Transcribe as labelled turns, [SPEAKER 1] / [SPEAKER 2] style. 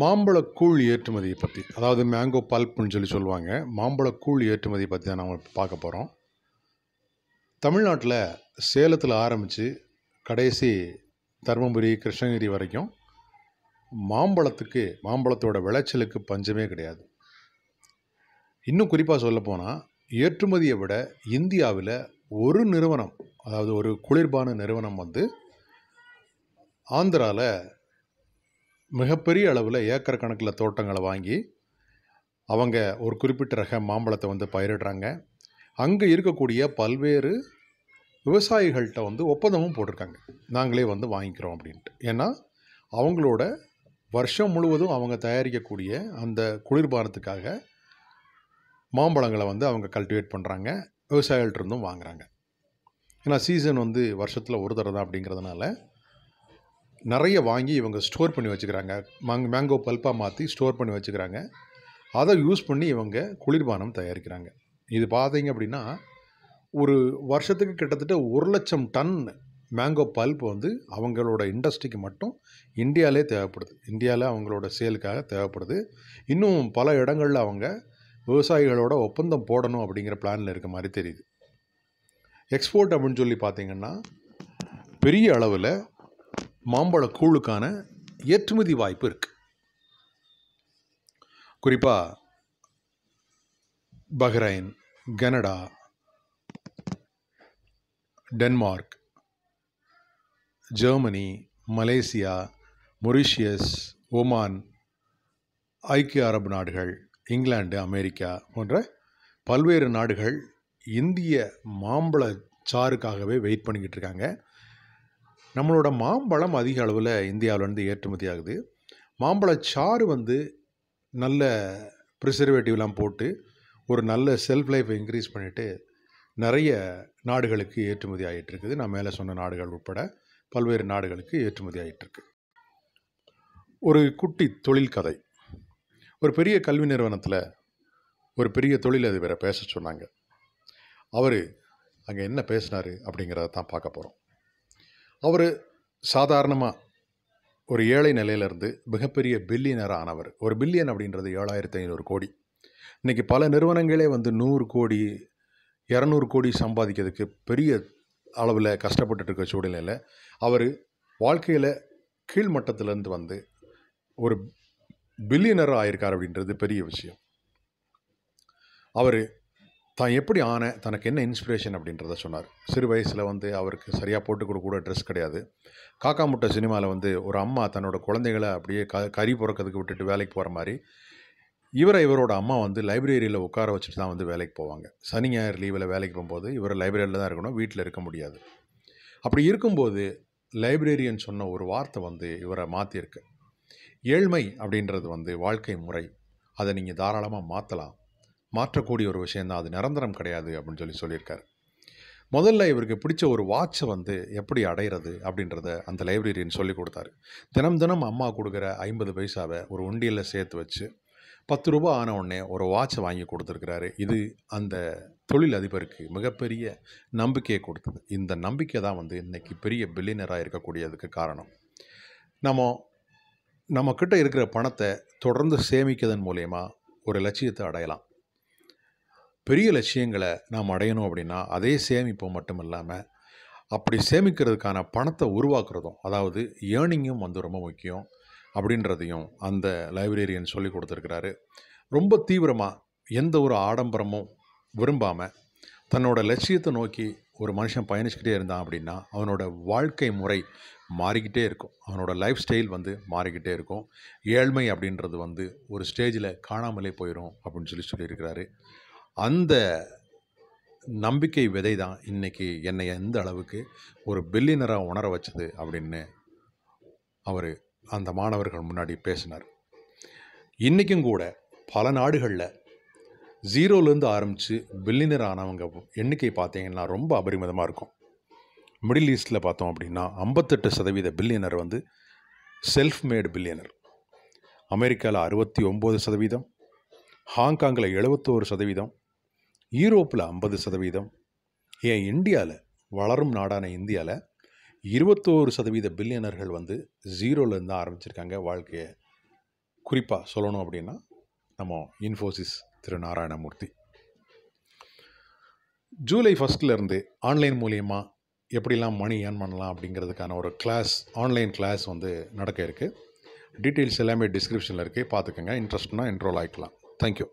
[SPEAKER 1] மாம்பழக்கூழ் ஏற்றுமதியை பற்றி அதாவது மேங்கோ பல்ப்புன்னு சொல்லி சொல்லுவாங்க மாம்பழக்கூழ் ஏற்றுமதியை பற்றி தான் நம்ம பார்க்க போகிறோம் தமிழ்நாட்டில் சேலத்தில் ஆரம்பித்து கடைசி தருமபுரி கிருஷ்ணகிரி வரைக்கும் மாம்பழத்துக்கு மாம்பழத்தோட விளைச்சலுக்கு பஞ்சமே கிடையாது இன்னும் குறிப்பாக சொல்லப்போனால் ஏற்றுமதியை விட இந்தியாவில் ஒரு நிறுவனம் அதாவது ஒரு குளிர்பான நிறுவனம் வந்து ஆந்திராவில் மிகப்பெரிய அளவில் ஏக்கர் கணக்கில் தோட்டங்களை வாங்கி அவங்க ஒரு குறிப்பிட்ட ரக மாம்பழத்தை வந்து பயிரிடுறாங்க அங்கே இருக்கக்கூடிய பல்வேறு விவசாயிகள்கிட்ட வந்து ஒப்பந்தமும் போட்டிருக்காங்க நாங்களே வந்து வாங்கிக்கிறோம் அப்படின்ட்டு ஏன்னா அவங்களோட வருஷம் முழுவதும் அவங்க தயாரிக்கக்கூடிய அந்த குளிர்பானத்துக்காக மாம்பழங்களை வந்து அவங்க கல்டிவேட் பண்ணுறாங்க விவசாயிகள்கிட்ட இருந்தும் வாங்குகிறாங்க ஏன்னா சீசன் வந்து வருஷத்தில் ஒரு தடவை தான் அப்படிங்கிறதுனால நிறைய வாங்கி இவங்க ஸ்டோர் பண்ணி வச்சுக்கிறாங்க மங் மேங்கோ பல்பாக மாற்றி ஸ்டோர் பண்ணி வச்சுக்கிறாங்க அதை யூஸ் பண்ணி இவங்க குளிர்பானம் தயாரிக்கிறாங்க இது பார்த்தீங்க அப்படின்னா ஒரு வருஷத்துக்கு கிட்டத்தட்ட ஒரு லட்சம் டன் மேங்கோ பல்ப் வந்து அவங்களோட இண்டஸ்ட்ரிக்கு மட்டும் இந்தியாவிலே தேவைப்படுது இந்தியாவில் அவங்களோட சேலுக்காக தேவைப்படுது இன்னும் பல இடங்களில் அவங்க விவசாயிகளோட ஒப்பந்தம் போடணும் அப்படிங்கிற பிளானில் இருக்க மாதிரி தெரியுது எக்ஸ்போர்ட் அப்படின்னு சொல்லி பார்த்திங்கன்னா பெரிய அளவில் மாம்பழ கூழுக்கான ஏற்றுமதி வாய்ப்பு இருக்குது குறிப்பாக Bahrain Canada Denmark Germany Malaysia Mauritius Oman ஐக்கிய அரபு நாடுகள் இங்கிலாந்து அமெரிக்கா போன்ற பல்வேறு நாடுகள் இந்திய மாம்பழ சாருக்காகவே வெயிட் பண்ணிக்கிட்டு இருக்காங்க நம்மளோட மாம்பழம் அதிக அளவில் இந்தியாவிலேருந்து ஏற்றுமதி ஆகுது மாம்பழச்சாறு வந்து நல்ல ப்ரிசர்வேட்டிவ்லாம் போட்டு ஒரு நல்ல செல்ஃப் லைஃப்பை இன்க்ரீஸ் பண்ணிவிட்டு நிறைய நாடுகளுக்கு ஏற்றுமதி ஆகிட்டுருக்குது நான் மேலே சொன்ன நாடுகள் உட்பட பல்வேறு நாடுகளுக்கு ஏற்றுமதி ஆகிட்டுருக்கு ஒரு குட்டி தொழில் கதை ஒரு பெரிய கல்வி நிறுவனத்தில் ஒரு பெரிய தொழில் அதிபரை பேச சொன்னாங்க அவர் அங்கே என்ன பேசினார் அப்படிங்கிறத தான் பார்க்க போகிறோம் அவர் சாதாரணமாக ஒரு ஏழை நிலையிலேருந்து மிகப்பெரிய பில்லியனர் ஆனவர் ஒரு பில்லியன் அப்படின்றது ஏழாயிரத்தி ஐநூறு கோடி இன்றைக்கி பல நிறுவனங்களே வந்து நூறு கோடி இரநூறு கோடி சம்பாதிக்கிறதுக்கு பெரிய அளவில் கஷ்டப்பட்டுட்டு இருக்க சூழ்நிலையில் அவர் வாழ்க்கையில் கீழ்மட்டத்திலேருந்து வந்து ஒரு பில்லியனர் ஆயிருக்கார் அப்படின்றது பெரிய விஷயம் அவர் தான் எப்படி ஆன தனக்கு என்ன இன்ஸ்பிரேஷன் அப்படின்றத சொன்னார் சிறு வயசில் வந்து அவருக்கு சரியாக போட்டு கொடுக்க கூட ட்ரெஸ் கிடையாது காக்கா முட்டை சினிமாவில் வந்து ஒரு அம்மா தன்னோட குழந்தைகளை அப்படியே க கறி பிறக்கிறதுக்கு விட்டுட்டு வேலைக்கு போகிற மாதிரி இவரை இவரோட அம்மா வந்து லைப்ரரியில் உட்கார வச்சுட்டு தான் வந்து வேலைக்கு போவாங்க சனி ஞாயிறு லீவில் வேலைக்கு போகும்போது இவர் லைப்ரரியில் தான் இருக்கணும் வீட்டில் இருக்க முடியாது அப்படி இருக்கும்போது லைப்ரரியன் சொன்ன ஒரு வார்த்தை வந்து இவரை மாற்றியிருக்கு ஏழ்மை அப்படின்றது வந்து வாழ்க்கை முறை அதை நீங்கள் தாராளமாக மாற்றலாம் மாற்றக்கூடிய ஒரு விஷயந்தான் அது நிரந்தரம் கிடையாது அப்படின்னு சொல்லி சொல்லியிருக்காரு முதல்ல இவருக்கு பிடிச்ச ஒரு வாட்சை வந்து எப்படி அடையிறது அப்படின்றத அந்த லைப்ரரியன் சொல்லி கொடுத்தாரு தினம் தினம் அம்மா கொடுக்குற ஐம்பது பைசாவை ஒரு உண்டியலில் சேர்த்து வச்சு பத்து ரூபா ஆன உடனே ஒரு வாட்சை வாங்கி கொடுத்துருக்கிறாரு இது அந்த தொழில் அதிபருக்கு மிகப்பெரிய நம்பிக்கையை கொடுத்தது இந்த நம்பிக்கை தான் வந்து இன்றைக்கி பெரிய பில்லினராக இருக்கக்கூடியதுக்கு காரணம் நம்ம நம்மக்கிட்ட இருக்கிற பணத்தை தொடர்ந்து சேமிக்கிறதன் மூலயமா ஒரு லட்சியத்தை அடையலாம் பெரிய லட்சியங்களை நாம் அடையணும் அப்படின்னா அதே சேமிப்பு மட்டும் இல்லாமல் அப்படி சேமிக்கிறதுக்கான பணத்தை உருவாக்குறதும் அதாவது ஏர்னிங்கும் வந்து ரொம்ப முக்கியம் அப்படின்றதையும் அந்த லைப்ரேரியன் சொல்லி கொடுத்துருக்கிறாரு ரொம்ப தீவிரமாக எந்த ஒரு ஆடம்பரமும் விரும்பாமல் தன்னோட லட்சியத்தை நோக்கி ஒரு மனுஷன் பயணிச்சுக்கிட்டே இருந்தான் அப்படின்னா அவனோட வாழ்க்கை முறை மாறிக்கிட்டே இருக்கும் அவனோட லைஃப் ஸ்டைல் வந்து மாறிக்கிட்டே இருக்கும் ஏழ்மை அப்படின்றது வந்து ஒரு ஸ்டேஜில் காணாமலே போயிடும் அப்படின்னு சொல்லி சொல்லியிருக்கிறாரு அந்த நம்பிக்கை விதை தான் இன்றைக்கி என்னை எந்த அளவுக்கு ஒரு பில்லினராக உணர வச்சது அப்படின்னு அவர் அந்த மாணவர்கள் முன்னாடி பேசினார் இன்றைக்கும் கூட பல நாடுகளில் ஜீரோலேருந்து ஆரம்பித்து பில்லினர் ஆனவங்க எண்ணிக்கை பார்த்தீங்கன்னா ரொம்ப அபரிமிதமாக இருக்கும் மிடில் ஈஸ்டில் பார்த்தோம் அப்படின்னா ஐம்பத்தெட்டு சதவீத பில்லியனர் வந்து செல்ஃப் மேட் பில்லியனர் அமெரிக்காவில் அறுபத்தி ஒம்பது சதவீதம் ஹாங்காங்கில் எழுபத்தோரு சதவீதம் யூரோப்பில் ஐம்பது சதவீதம் ஏன் இந்தியாவில் வளரும் நாடான இந்தியாவில் இருபத்தோரு சதவீத பில்லியனர்கள் வந்து ஜீரோலேருந்து தான் ஆரம்பிச்சிருக்காங்க வாழ்க்கையை குறிப்பாக சொல்லணும் அப்படின்னா நம்ம இன்ஃபோசிஸ் திரு நாராயணமூர்த்தி ஜூலை ஃபஸ்ட்லேருந்து ஆன்லைன் மூலியமாக எப்படிலாம் மணி ஏர்ன் பண்ணலாம் அப்படிங்கிறதுக்கான ஒரு கிளாஸ் ஆன்லைன் கிளாஸ் வந்து நடக்க இருக்குது டீட்டெயில்ஸ் எல்லாமே டிஸ்கிரிப்ஷனில் இருக்குது பார்த்துக்கோங்க இன்ட்ரெஸ்ட்னால் என்ரோல் ஆகிக்கலாம் Thank you.